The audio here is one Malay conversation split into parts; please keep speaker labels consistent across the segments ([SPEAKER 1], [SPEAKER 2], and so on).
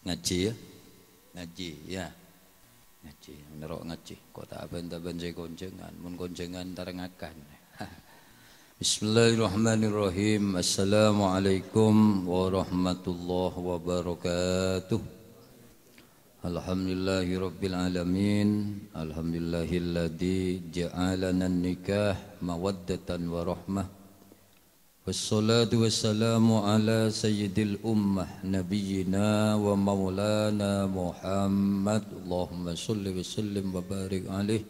[SPEAKER 1] ngaji ya ngaji ya ngaji nerok ngaji kok tak apa entah benci konjengan mun konjengan tarangakan Bismillahirrahmanirrahim Assalamualaikum warahmatullahi wabarakatuh Alhamdulillahi rabbil alamin Alhamdulillahilladzi ja'alana nikah mawaddatan wa rahmah والصلاة والسلام على سيد الأمة نبينا ومولانا محمد اللهم صل وسلم وبارك عليه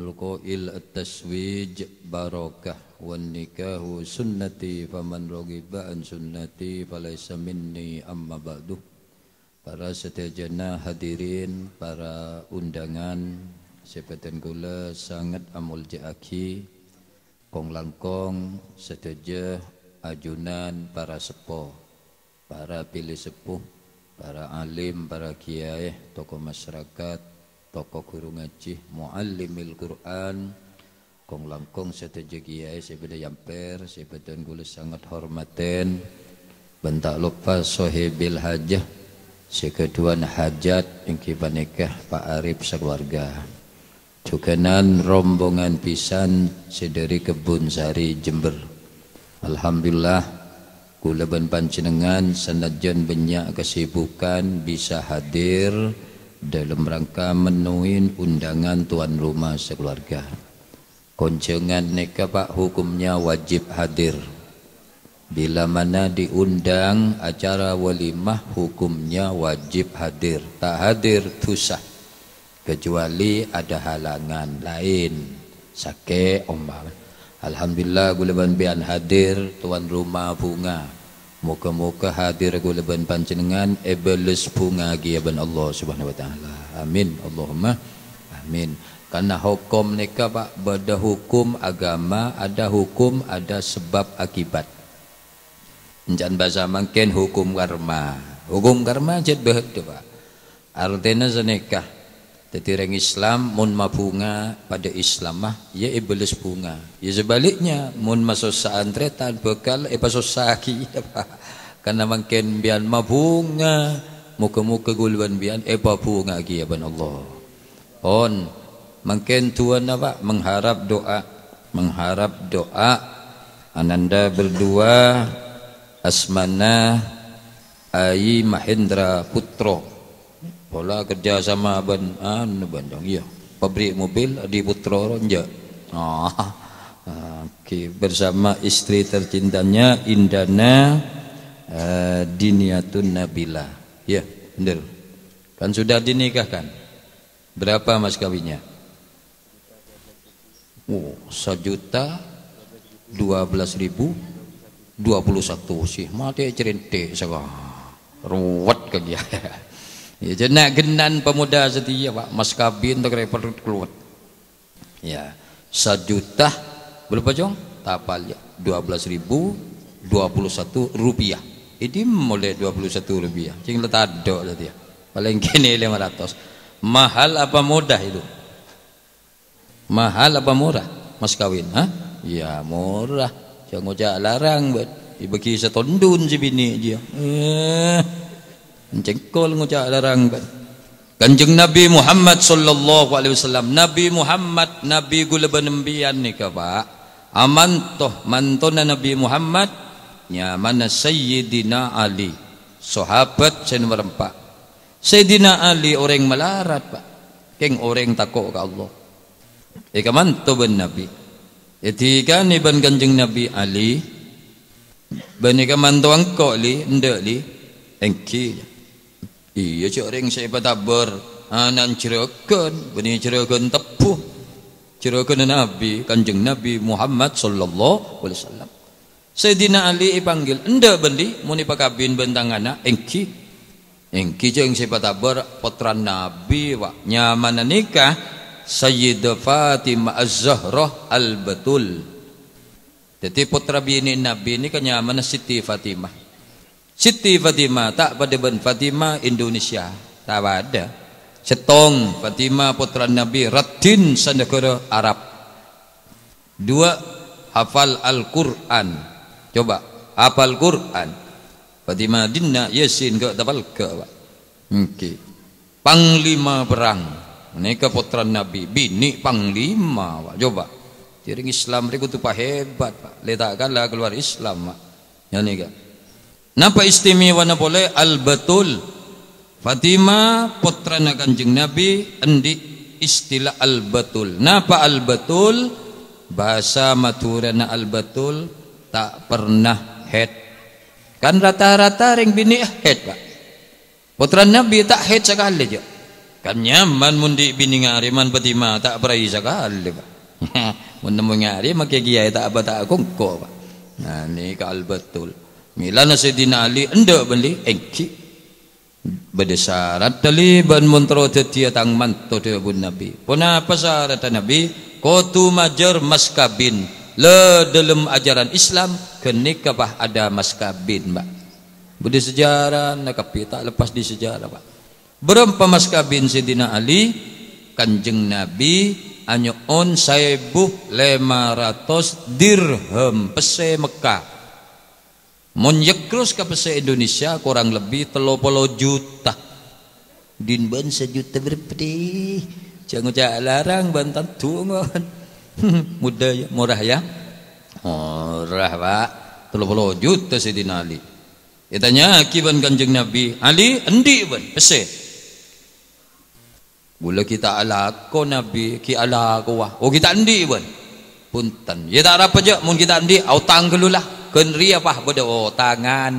[SPEAKER 1] القائل التسويج بركة والنكاه سنتي فمن رغب عن سنتي فليس مني أما بعد para setiajana hadirin para undangan sepeten kula sangat amul jaaki langkong-langkong sedejah ajunan para sepo, para pilih sepuh para alim para kiai tokoh masyarakat tokoh guru ngaji muallimil quran kong langkong sedejah kiai sebeda yang per sebetan gula sangat hormaten bentak lupa sohibil hajah sekeduan hajat yang kibanikah pak arif sekeluarga cukenan rombongan pisan sedari kebun sari jember Alhamdulillah kuleban pancenengan senajan banyak kesibukan bisa hadir dalam rangka menuin undangan tuan rumah sekeluarga Konjengan neka pak hukumnya wajib hadir Bila mana diundang acara walimah hukumnya wajib hadir Tak hadir tusah kecuali ada halangan lain sake ombak alhamdulillah guleban bian hadir tuan rumah bunga muka-muka hadir guleban panjenengan ebelus bunga giaban ya Allah subhanahu wa taala amin Allahumma amin karena hukum neka pak beda hukum agama ada hukum ada sebab akibat Jangan bahasa mungkin hukum karma. Hukum karma jadi begitu pak. Artinya senekah jadi orang Islam mun mabunga pada Islam mah ya iblis eh bunga. Ya sebaliknya mun masuk santri tan bekal e eh, paso saki. Karena mungkin bian ma bunga muka-muka guluan bian e eh, pa bunga ki ya ban Allah. On mungkin tuan apa mengharap doa mengharap doa ananda berdua asmana ayi mahendra Putro. Pola kerja sama ben anu bandong iya. Pabrik mobil di Putra Ronja. Ah. Okay. bersama istri tercintanya Indana uh, Diniatun Nabila. Ya, benar. Kan sudah dinikahkan. Berapa mas kawinnya? Oh, sejuta dua belas ribu dua puluh satu sih. Mati cerintik sekarang. Ruwet kegiatan. Ya, nak genan pemuda setia pak mas kabin tak repot keluar. Ya, satu sejuta berapa jong? Tapal ya, dua belas ribu dua puluh satu rupiah. Eh, Ini mulai dua puluh satu rupiah. Cing letak do jadi ya. Paling kini lima ratus. Mahal apa mudah itu? Mahal apa murah? Mas kawin, ha? Ya murah. Jangan ucap larang, buat. Ibu kisah tondun si bini dia. Eh mencengkol ngucap larang kan kanjeng nabi Muhammad sallallahu alaihi wasallam nabi Muhammad nabi gula benembian ni ka pak aman toh mantona nabi Muhammad nya mana sayyidina ali sahabat sen berempat sayyidina ali orang melarat pak keng orang takut ka Allah e ka manto ben nabi jadi kan iban kanjeng nabi ali Bani kaman tuang kau li, ndak li, engki. Engki. Iya cering saya bertabur ha, Anan cerukun Bani cerukun tepuh Cerukun Nabi Kanjeng Nabi Muhammad Sallallahu Alaihi Wasallam Sayyidina Ali ipanggil Anda beli Muni pakabin bentang anak Engki Engki cering saya bertabur Potra Nabi Wak nyaman nikah Sayyidah Fatimah Az-Zahrah Al-Batul Jadi putra bini Nabi ini kenyaman kan Siti Fatimah Siti Fatima tak pada ben Fatima Indonesia tak ada Setong Fatima putra Nabi Radin Sandakara Arab Dua Hafal Al-Quran Coba Hafal quran Fatima dinna yasin ke tabal ke okay. Panglima perang Mereka putra Nabi Bini panglima pak. Coba Jaring Islam mereka tu pak hebat pak. Letakkanlah keluar Islam pak. Yang ini kak Napa istimewa na boleh al betul Fatima putra na kanjeng Nabi endi istilah al betul. Napa al betul bahasa matura na al betul tak pernah head. Kan rata-rata ring bini head pak. Putra Nabi tak head sekali je. Kan nyaman mundi bini ngari man Fatimah tak berai sekali pak. Mun nemu ngari makai tak apa tak kongko pak. Nah ni ka al betul. Milana Sayyidina Ali endak beli engki berdasarat tali ban montro tetia tang manto de bun nabi puna pasarat nabi qatu majar maskabin le dalam ajaran Islam kenika bah ada maskabin mbak budi sejarah nak tak lepas di sejarah pak berapa maskabin Sayyidina Ali kanjeng nabi anyo on saibuh 500 dirham pese Mekah menyekrus ke bahasa Indonesia kurang lebih polo juta din ban sejuta berpedi jangan cak larang bantan tungon mudah ya murah ya murah pak polo juta si din Ali dia tanya kiban kanjeng Nabi Ali endi ban pesih Bula kita ala ko nabi ki ala ko wah. Oh kita andi pun. Punten. Ya tak apa je mun kita andi autang kelulah kun ria pah bodo oh, tangan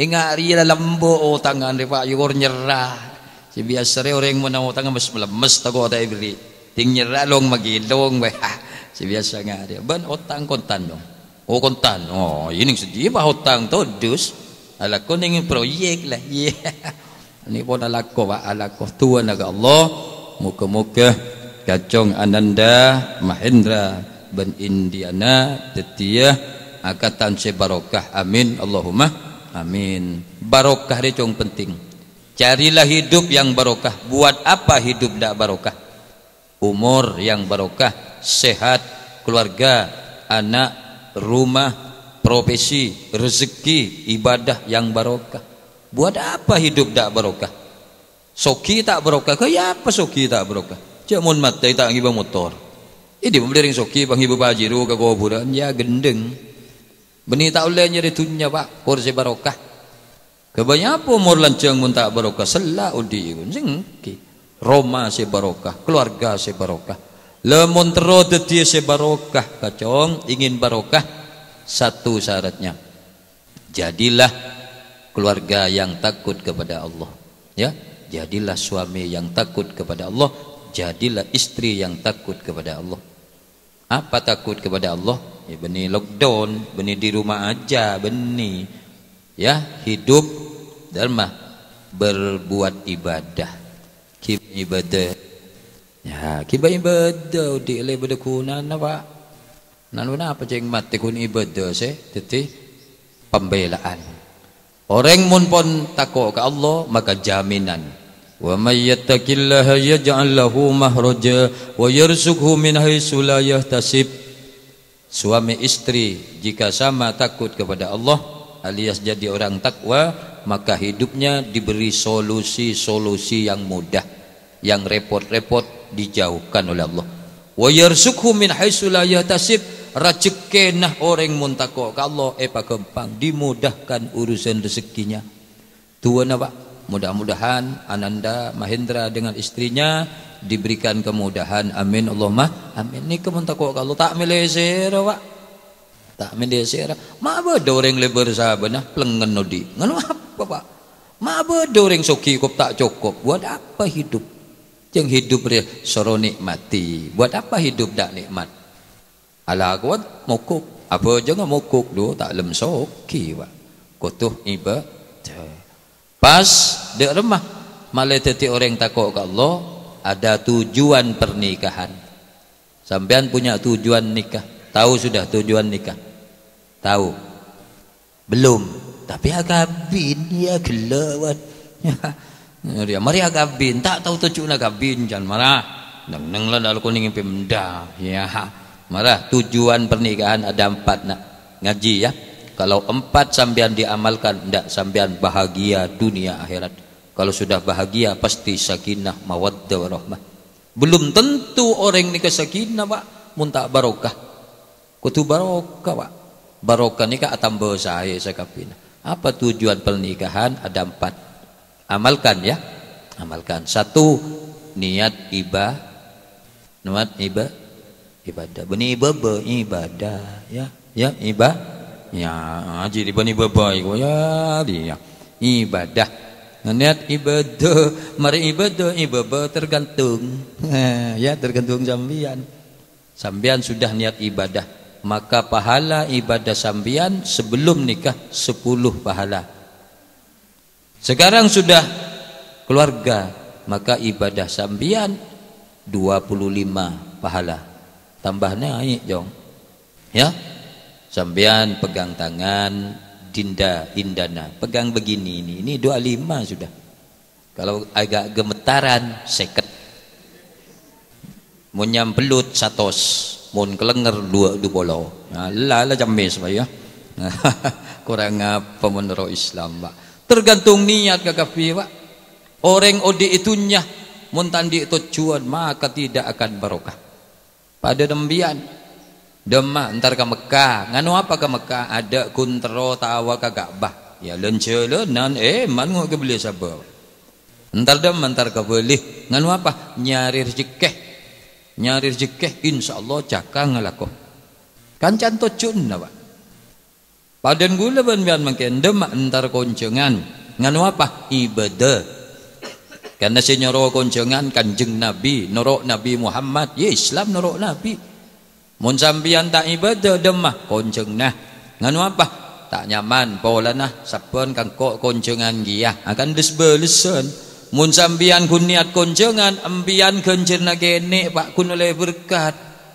[SPEAKER 1] ingat ria lambo oh, tangan ri pak yur nyerah si biasa ri orang mo nawo oh, tangan mas lemes tago ta ibri ting nyerah long magilong we ha si biasa nga ri ban otang kontan dong oh kontan oh ini sedih pah otang to dus ala kun proyek lah ye ni pun ala ko ba tuan aga Allah muka-muka kacong ananda mahendra ben indiana tetiah akatan tanse barokah amin Allahumma amin barokah dia cung penting carilah hidup yang barokah buat apa hidup tak barokah umur yang barokah sehat keluarga anak rumah profesi rezeki ibadah yang barokah buat apa hidup tak barokah soki tak barokah Ya apa soki tak barokah Cak mun mati tak ngibang motor ini pemberi soki panggil bapak jiru ke kuburan ya gendeng Benih tak boleh nyari dunia pak kursi barokah. Kebanyak apa umur lanceng pun tak barokah. Selak udi Roma si barokah, keluarga si barokah. Lemon terodeti si barokah kacong ingin barokah satu syaratnya jadilah keluarga yang takut kepada Allah ya jadilah suami yang takut kepada Allah jadilah istri yang takut kepada Allah apa takut kepada Allah? Ya, beni lockdown, beni di rumah aja, beni ya hidup dharma berbuat ibadah. Kib ibadah. Ya, kib ibadah di le bede kunan apa? Nanu na apa ceng mati kun ibadah se? teti pembelaan. Orang mun pon takut ke Allah maka jaminan ومن يتق الله يجعل له مخرجا ويرزقه من حيث لا يحتسب suami istri jika sama takut kepada Allah alias jadi orang takwa maka hidupnya diberi solusi-solusi yang mudah yang repot-repot dijauhkan oleh Allah wa yarzuqhu min haitsu la yahtasib rezeki nah orang muntakok ke Allah eh pak gampang dimudahkan urusan rezekinya tuan apa? Mudah-mudahan Ananda Mahendra dengan istrinya diberikan kemudahan. Amin Allahumma. Amin. Ni kamu takut kalau tak melesir, Pak. Tak melesir. Ma be doreng lebar sahabat nah, plengen nodi. Ngono apa, Pak? Ma be doreng soki kop tak cukup. Buat apa hidup? Yang hidup dia soro nikmati. Buat apa hidup tak nikmat? Ala kuat mokok. Apa jangan mokok dulu tak lem soki, Pak. Kotoh ibadah pas dia lemah malah tetik orang takut ke Allah ada tujuan pernikahan sampean punya tujuan nikah tahu sudah tujuan nikah tahu belum tapi agak bin ya gelawat ya mari bin, tak tahu tujuan agak bin jangan marah neng neng lah dalam kuning pemda ya marah tujuan pernikahan ada empat nak ngaji ya kalau empat sambian diamalkan, tidak sambian bahagia dunia akhirat. Kalau sudah bahagia, pasti sakinah mawadda warahmah. Belum tentu orang ini kesakinah, Pak. Minta barokah. Kutu barokah, Pak. Barokah ini ke atam saya, saya Apa tujuan pernikahan? Ada empat. Amalkan ya. Amalkan. Satu, niat ibadah. Niat ibadah. Ibadah. Benih ibadah. Ibadah. Ya. Ya. Ibadah ya haji di bani babai ko ya di ya. ibadah niat ibadah mari ibadah ibadah tergantung ya tergantung sambian sambian sudah niat ibadah maka pahala ibadah sambian sebelum nikah sepuluh pahala sekarang sudah keluarga maka ibadah sambian dua puluh lima pahala tambahnya aik jong ya Sambian pegang tangan Dinda Indana. Pegang begini ini. Ini lima sudah. Kalau agak gemetaran, seket. Munyam pelut satos. Mun kelenger dua dupolo. Nah, lah lah jamis pak ya. Kurang apa menurut Islam pak. Tergantung niat ke kafir pak. Orang odi itunya nyah. Mun itu cuan. Maka tidak akan barokah. Pada nembian. Pada nembian. Demak entar ke Mekah. Nganu apa ke Mekah? Ada kuntro tawa ke Ka'bah. Ya lencele nan eh manung ke boleh sabo? Entar dem entar ke beli. Nganu apa? Nyari rezeki. Nyari rezeki insyaallah cakang ngelakoh. Kan canto cunna ba. Padan gula ban bian mangken demak entar koncengan. Nganu apa? Ibadah. Karena si nyoro koncengan kanjeng Nabi, norok Nabi Muhammad, ya Islam norok Nabi. Mun sampian tak ibadah demah konceng nah. ngan apa? Tak nyaman pola nah. Sapun kan kok koncengan gia akan ha, disbelesan. Mun sampian kun niat koncengan, ambian kencir kan na pak kun oleh berkat.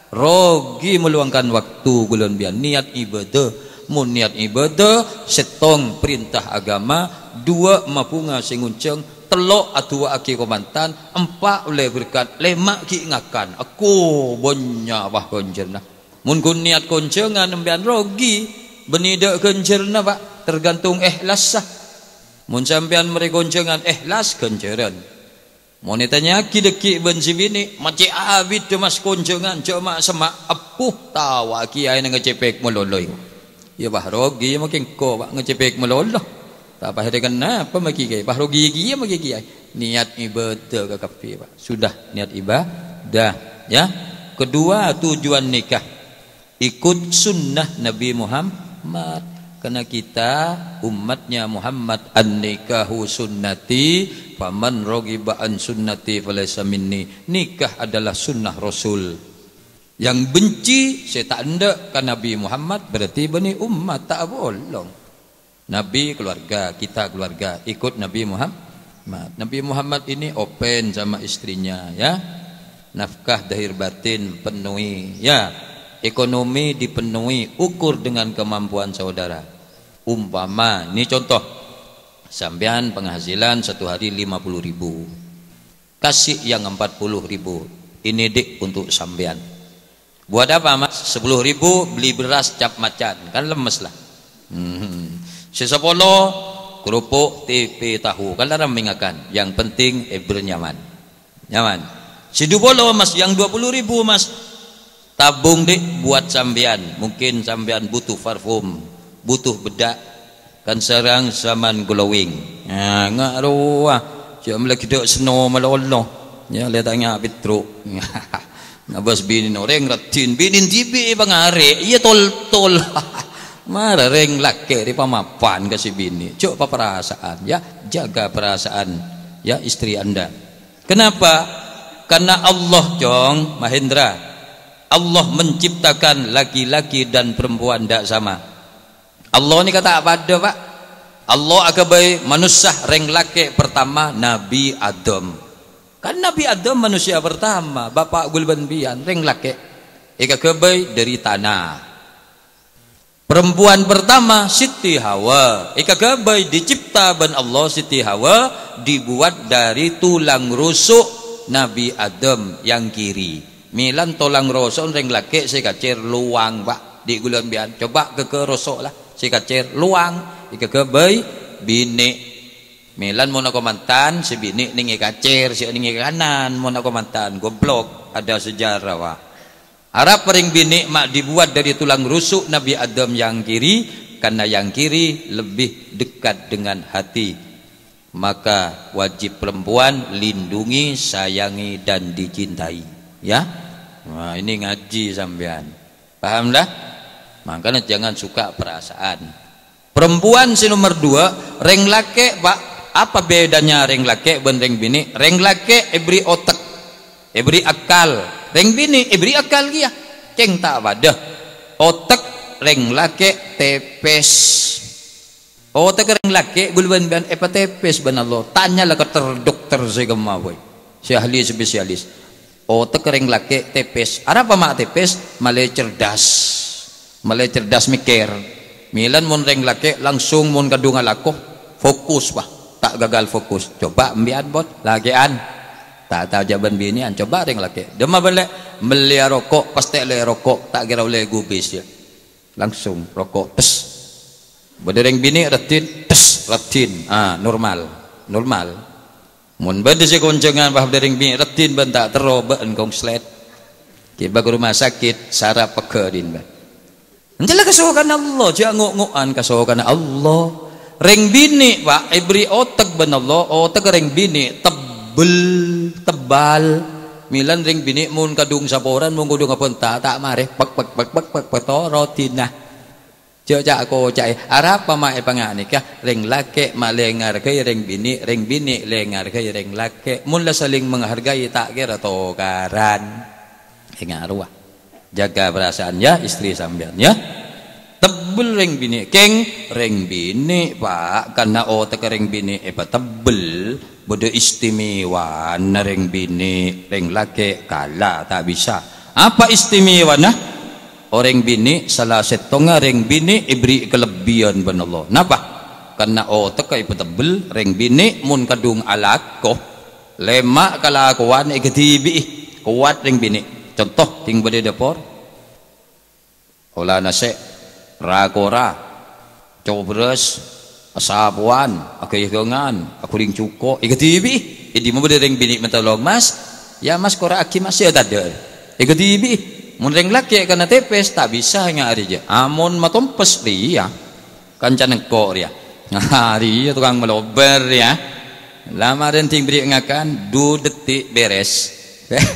[SPEAKER 1] Rogi meluangkan waktu gulon bian niat ibadah. Mun niat ibadah setong perintah agama dua mapunga singunceng teluk atua aki komantan empat oleh berikan lemak ki ingatkan aku bonya wah konjerna lah. mun kun niat konjengan embian rogi benidak konjerna pak tergantung ikhlas sah mun sampean meri konjengan ikhlas konjeran mun ditanya aki deki benjib ini maci abid demas konjengan cuma semak apuh tawa aki ayah ngecepek meloloy ya bah rogi makin kau pak ngecepek meloloy tak apa dia kena apa bagi gaya. Baru gigi ya bagi gaya. Niat ibadah ke kafir Sudah niat ibadah. Ya. Kedua tujuan nikah. Ikut sunnah Nabi Muhammad. Kerana kita umatnya Muhammad an-nikahu sunnati faman rogiba an sunnati falaysa minni. Nikah adalah sunnah Rasul. Yang benci saya tak ndak ke Nabi Muhammad berarti bani umat tak bolong. Nabi keluarga, kita keluarga ikut Nabi Muhammad. Nabi Muhammad ini open sama istrinya ya. Nafkah dahir batin penuhi ya. Ekonomi dipenuhi ukur dengan kemampuan saudara. Umpama ini contoh sampean penghasilan satu hari 50 ribu kasih yang 40 ribu ini dik untuk sampean buat apa mas? 10 ribu beli beras cap macan kan lemes lah hmm. Sesepolo kerupuk TV tahu. Kalau ada mengingatkan, yang penting ibrun nyaman. Nyaman. polo mas yang dua puluh ribu mas tabung dik buat sambian. Mungkin sambian butuh parfum, butuh bedak. Kan serang zaman glowing. Ya, ngak ruah. Cik mula kita senang malah Allah. Ya, lihat tanya Petro. Nabas binin orang ratin. Binin tibi bangarik. Ya, tol-tol. Mereng laki di pemapan ke si bini. Coba perasaan ya. Jaga perasaan ya istri anda. Kenapa? Karena Allah jong Mahendra. Allah menciptakan laki-laki dan perempuan tidak sama. Allah ni kata apa ada pak? Allah akan baik manusia reng laki pertama Nabi Adam. Kan Nabi Adam manusia pertama. Bapak gulban bian reng laki. Ika kebaik dari tanah. Perempuan pertama Siti Hawa. Ika gabai dicipta ben Allah Siti Hawa dibuat dari tulang rusuk Nabi Adam yang kiri. Milan tulang rusuk ring lakek si kacir luang pak di gulan bian. Coba ke ke rusuk lah si kacir luang. Ika gabai bini. Milan mau nak komentan si bini ningi kacir si ningi kanan mau nak komentan goblok ada sejarah pak. Arab pering bini mak dibuat dari tulang rusuk Nabi Adam yang kiri karena yang kiri lebih dekat dengan hati maka wajib perempuan lindungi sayangi dan dicintai ya nah, ini ngaji sampean paham dah makanya jangan suka perasaan perempuan si nomor dua ring laki pak apa bedanya ring laki ben reng bini reng lake ibri otak ibri akal reng bini eh, beri akal dia ya. ceng tak wadah otak reng laki tepes otak reng laki bulan-bulan apa eh, tepes ban Tanya tanyalah ke ter dokter si gemawai si ahli spesialis otak reng laki tepes apa mak tepes malai cerdas malai cerdas mikir milan mon reng laki langsung mon kadunga laku. fokus pak, tak gagal fokus coba ambian bot lagian an tak tahu jawaban bini an coba ring laki dia mah boleh beli rokok pasti beli rokok tak kira boleh gubis dia langsung rokok tes ring bini retin tes retin ah normal normal mun bade se goncengan bah ring bini retin benda tak tero ben kong slet tiba ke rumah sakit saraf peke din ba njelah Allah jangan ngok-ngokan kesukan Allah ring bini pak, ibri otak ben Allah otak ring bini tebal tebel tebal milan ring bini mun kadung saporan mung kudu ngapunta tak mare pek pek pek pek pek to rotina cek cak ko cak arap pamae pangane ka ring lake malengar ke ring bini ring bini lengar ke ring lake mun la saling menghargai tak kira to karan ingat ruah jaga perasaan ya istri sambian ya tebel ring bini keng ring bini pak karena o oh, ring bini apa eh, tebel budak istimewa nereng bini reng laki kalah tak bisa apa istimewa nah orang bini salah setongah reng bini iberi kelebihan ben Allah kenapa karena oh tekai petebel reng bini mun kadung alakoh lemak kalah kalakuan iketibi kuat reng bini contoh ting bade depor ola nasek rakora cobres Asapuan, aku ikungan aku ring cukok ikut TV jadi mau bereng bini minta ya, mas ya mas kora aki mas ya tadi ikut TV mun reng laki kena tepes tak bisa hanya hari je amun matompes ya, kancan kok ria ya. hari ya tukang melober ya lama renting beri ngakan du detik beres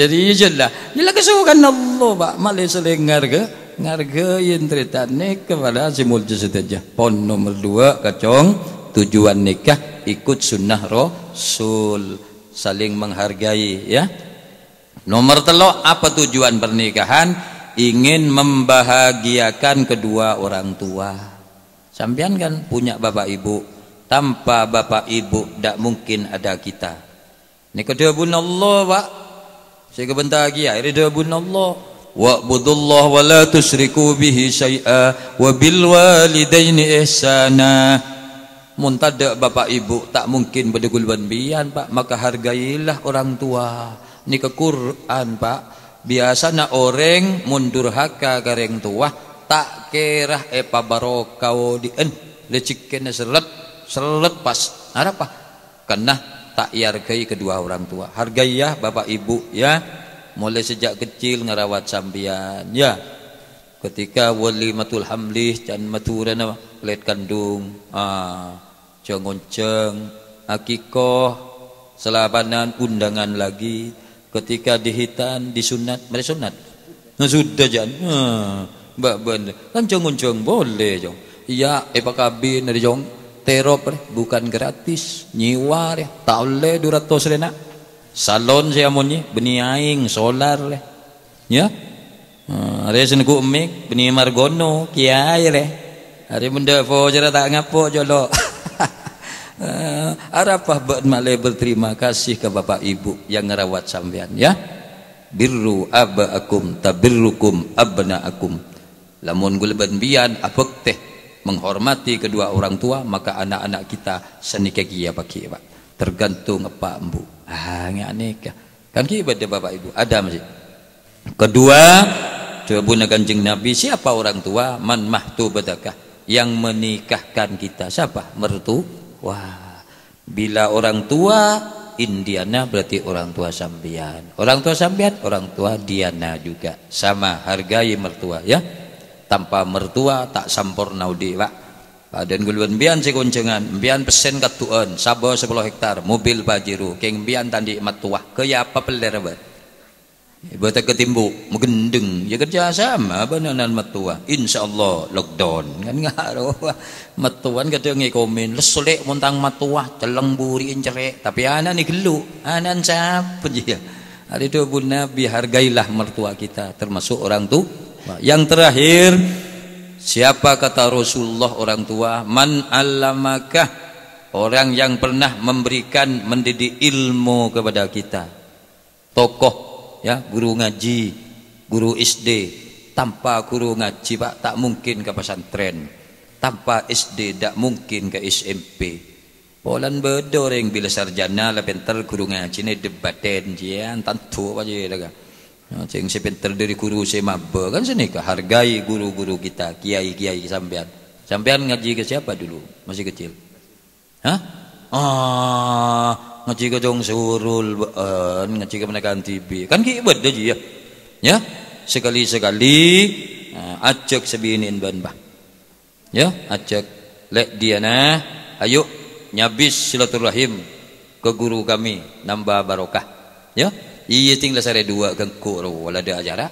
[SPEAKER 1] jadi je lah ni lah kesukan Allah pak malah selengar ke cerita ceritanya kepada si muljiz saja pon nomor dua kacong tujuan nikah ikut sunnah rasul saling menghargai ya nomor telok apa tujuan pernikahan ingin membahagiakan kedua orang tua sampian kan punya bapak ibu tanpa bapak ibu tak mungkin ada kita ini kedua Allah, pak saya kebentar lagi ya ini kedua bunallah واعبدوا الله ولا تشركوا به شيئا وبالوالدين إحسانا Muntada bapak ibu tak mungkin berdegulban bian pak maka hargailah orang tua ni ke Quran pak biasa nak orang mundur haka kareng tua tak kerah epa eh, barokah oh, dien lecikin selet selet pas harap pak kena tak hargai kedua orang tua hargailah bapak ibu ya mulai sejak kecil ngerawat sambian ya ketika wali matul hamlih dan maturana pelet kandung ah ha. cengonceng akikoh selapanan undangan lagi ketika dihitan disunat mari sunat nah, sudah jan mbak ha. ah. kan cengonceng boleh jong ya apa kabin dari jong terop eh. bukan gratis nyiwa ya eh. tak boleh 200 renak salon saya munyi beni aing solar le, ya ah, hari sini ku emik beni margono kiai leh hari benda fo jera tak ngapo jolo ah, Arapa buat malay berterima kasih ke bapak ibu yang merawat sampean ya birru abakum, akum tabirrukum abna lamun gul benbian apek teh menghormati kedua orang tua maka anak-anak kita senikagi ya pak tergantung apa embuk Ah, nggak nikah kan ibadah bapak ibu ada masih kedua Jawabuna kanjeng Nabi siapa orang tua man mahtu bedakah yang menikahkan kita siapa mertu wah bila orang tua Indiana berarti orang tua sambian orang tua sambian orang tua Diana juga sama hargai mertua ya tanpa mertua tak sampurna udi pak Ah, dan gulwan bian si kuncengan, bian pesen tuan sabo sepuluh hektar, mobil bajiru, keng bian tadi mat tuah, kaya apa pelera ya, ba? Ibu tak ketimbu, menggendeng, ya kerja sama, benanan mat tuah, insya Allah lockdown, kan ngaro, mat tuan kan kata ngi komen, lesolek montang mat tuah, celeng buri incerek, tapi anak ni gelu, anak siapa dia, Hari tu pun Nabi hargailah mertua kita, termasuk orang tu. Yang terakhir, Siapa kata Rasulullah orang tua? Man alamakah orang yang pernah memberikan mendidik ilmu kepada kita? Tokoh, ya, guru ngaji, guru SD. Tanpa guru ngaji pak tak mungkin ke pesantren. Tanpa SD tak mungkin ke SMP. Polan bedoreng bila sarjana lebih guru ngaji ni debat jian tentu apa je Ha, Cing sepen terdiri guru semabe kan sini ke hargai guru-guru kita, kiai-kiai sampean. Sampean ngaji ke siapa dulu? Masih kecil. Hah? Ha, ah, ngaji ke jong surul, ben, ngaji ke menekan TV. Kan ki ibad aja ya. Ya, sekali-sekali uh, acak sebinin ban bah. Ya, ajak lek dia nah, ayo nyabis silaturahim ke guru kami nambah barokah. Ya. Iya tinggal lah sari dua gengkur walau ada ajarah.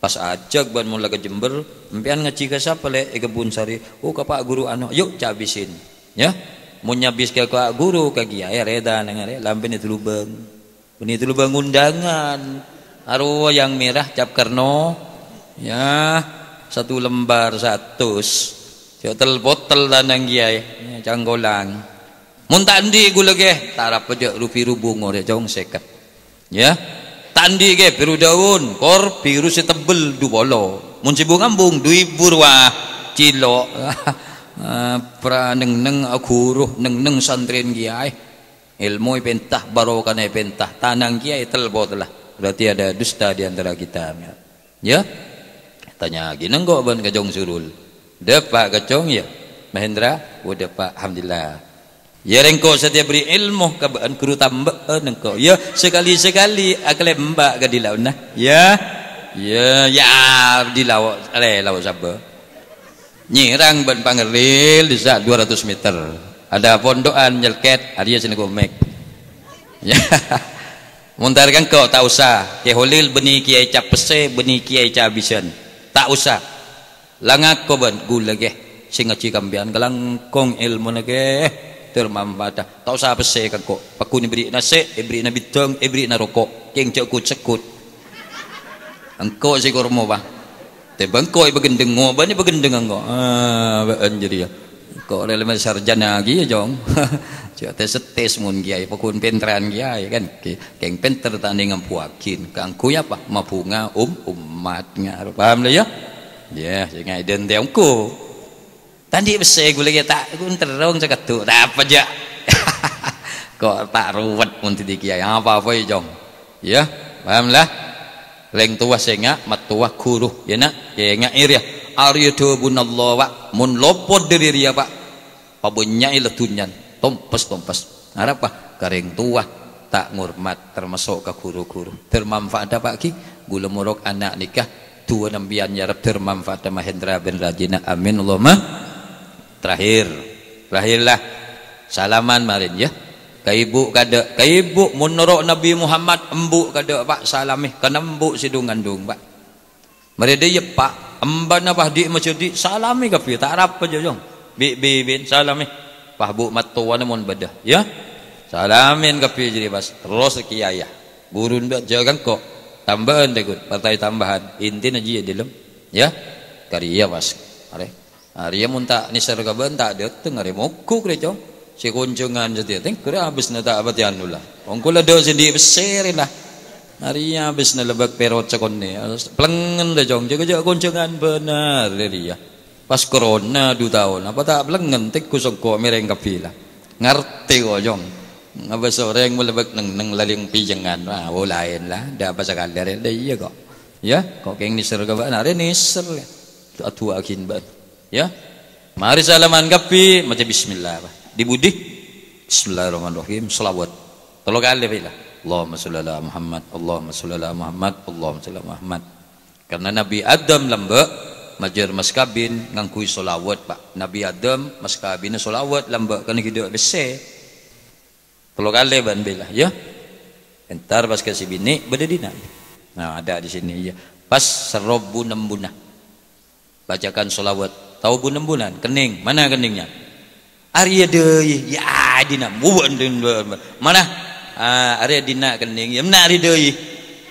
[SPEAKER 1] Pas ajak buat mula ke Jember, mpian ngaji ke siapa le oh, ke kebun sari. Oh ka pak guru anu, yuk cabisin. Ya. Mun nyabis ke pak guru ke kiai ya, reda nang are ya. lampe ni telubeng. Ni telubeng undangan. Aru yang merah cap kerno. Ya. Satu lembar satu. Cok tel botol dan nang kiai, ya. canggolang. Mun tak ndi gulege, tarap pejak rupi rubung ore jauh seket ya tandi ke biru daun kor biru si tebel du bolo muncibu kambung dui burwa cilo ah, pra neng neng aguruh neng neng santrin kiai eh. ilmu pentah barokan pentah tanang kiai telbot lah berarti ada dusta di antara kita ya, ya? tanya lagi neng kok ban kacong surul depak kejong ya Mahendra, udah oh, Pak, Alhamdulillah. Ya rengko setiap beri ilmu kebaan guru tambah nengko. Eh, ya sekali sekali akle mbak ke dilau nah. Ya, ya, ya dilau le lau sabo. Nyerang ban pangeril di saat ratus meter. Ada pondokan nyelket hari ah, sini kau mek. Ya. Muntar kan kau tak usah. Keholil benih kiai cap pese benih kiai cap bisan. Tak usah. Langat kau ban gula ke. Singa cikambian kelangkong ilmu negeh dur mambadah tau sapa kan kok? peku ni beri nasi eh, beri nabi dong eh, beri na rokok king cekut cekut engko si kurma ba te bengko i begendeng ngo ba ni begendeng engko ah ba anjir ya Kok rele ma sarjana gi ya jong cek te setes mun kiai pakun pentran gi kiai kan king penter tani puakin. kang ku ya ba mabunga um umat ngar paham le ya ya sing ngaden te engko Tadi besi gue lagi tak gue terong ceketuk tak apa aja. Kok tak ruwet pun titik Yang apa apa je, jong. Ya, paham ya, lah. Leng tua senga, mat tua kuru. Ya nak, ya ngak iria. Ario do bunallah pak, mun lopot dari dia pak. Pak Pabunya iletunyan, tompes tompes. Harap pak, kering tua tak ngurmat termasuk ke guru-guru termanfaat apa ki, gula murok anak nikah tua nambian ya Rab termanfaat Mahendra bin Rajina amin Allahumma terakhir terakhirlah salaman marin ya ke ibu kada ke ibu munuruk Nabi Muhammad embuk kada pak salamih kena embuk sidung andung pak mari dia ya, pak emban napa di masjid di salami ke tak rap aja jong bi bi bin salami pah bu matua namun beda ya salamin ke jadi pas terus ke ayah burun buat jangan kok tambahan degut partai tambahan inti naji ya dalam ya karya pas arek Hari yang minta ni syarga ben tak dia tengah remo ku kerja. Si kunjungan jadi teng kira habis na tak abati anulah. Wong kula do sendi lah. Hari yang habis na lebak perot cekon ni. Ha, plengen de jong jaga jaga kunjungan benar dia. Ya. Pas corona 2 tahun apa tak plengen tek ku sok mereng kapila. Ngerti ko jong. Apa sore yang melebak neng neng laling pijengan. Ah, ha, oh, wo lain lah. Dah apa sekali dia iya kok. Ya, kok keng ni syarga ben. Hari ni ser. Tu ya mari salaman kapi macam bismillah dibudi bismillahirrahmanirrahim selawat tolok kali bila Allahumma salli ala Muhammad Allahumma salli ala Muhammad Allahumma salli ala Muhammad karena Nabi Adam lamba majer maskabin ngangkui selawat pak Nabi Adam maskabin selawat lamba karena hidup besar tolok kali ban bila ya entar pas kasih bini berdina nah ada di sini ya pas serobu nembuna bacakan selawat tahu bulan bulan kening mana keningnya Arya deh ya dina buan dun mana Ah Arya dina kening yang nari deh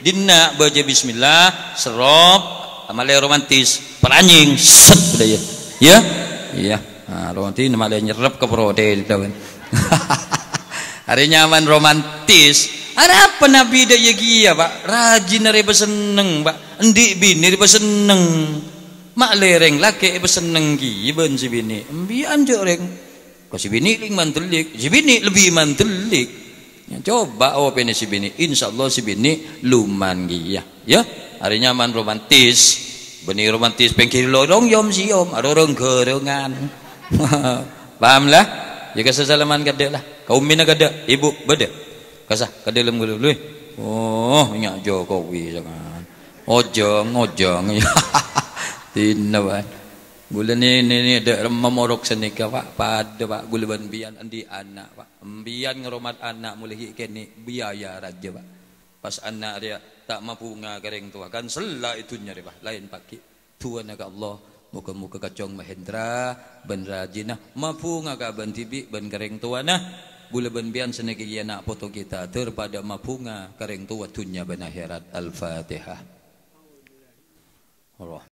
[SPEAKER 1] dina baca Bismillah serop malay romantis peranjing set sudah ya ya ya romantis nama dia nyerap ke perode itu kan hari nyaman romantis ada apa nabi dia ya pak rajin dari seneng pak endik bin dari seneng mak lereng laki ibu seneng ki ibun si bini mbian jo reng ko si bini lebih mantelik si bini lebih mantelik ya, coba oh pene si bini insyaallah si bini luman ki ya ya hari nyaman romantis benih romantis pengkiri lorong yom si yom arorong gerongan paham lah jika ya, kasa salaman kade lah kau mina kadek ibu beda kasa kadek lem gulu eh. oh ingat jo kau wi jangan ojong ojong ya Tidak. wan. Gula ni ni ni ada memorok kau pak pada pak gula ban bian andi anak pak. Bian ngeromat anak mulai kene biaya raja pak. Pas anak dia tak mampu ngagering tua kan selah itu nyari pak. Lain pak tuan naga Allah muka-muka kacong Mahendra ben rajinah mampu ngaga ben tibi ben kering tua nah gula ben bian seneki ya nak foto kita terpada mampu ngaga kering tua tunya ben akhirat al-fatihah Allah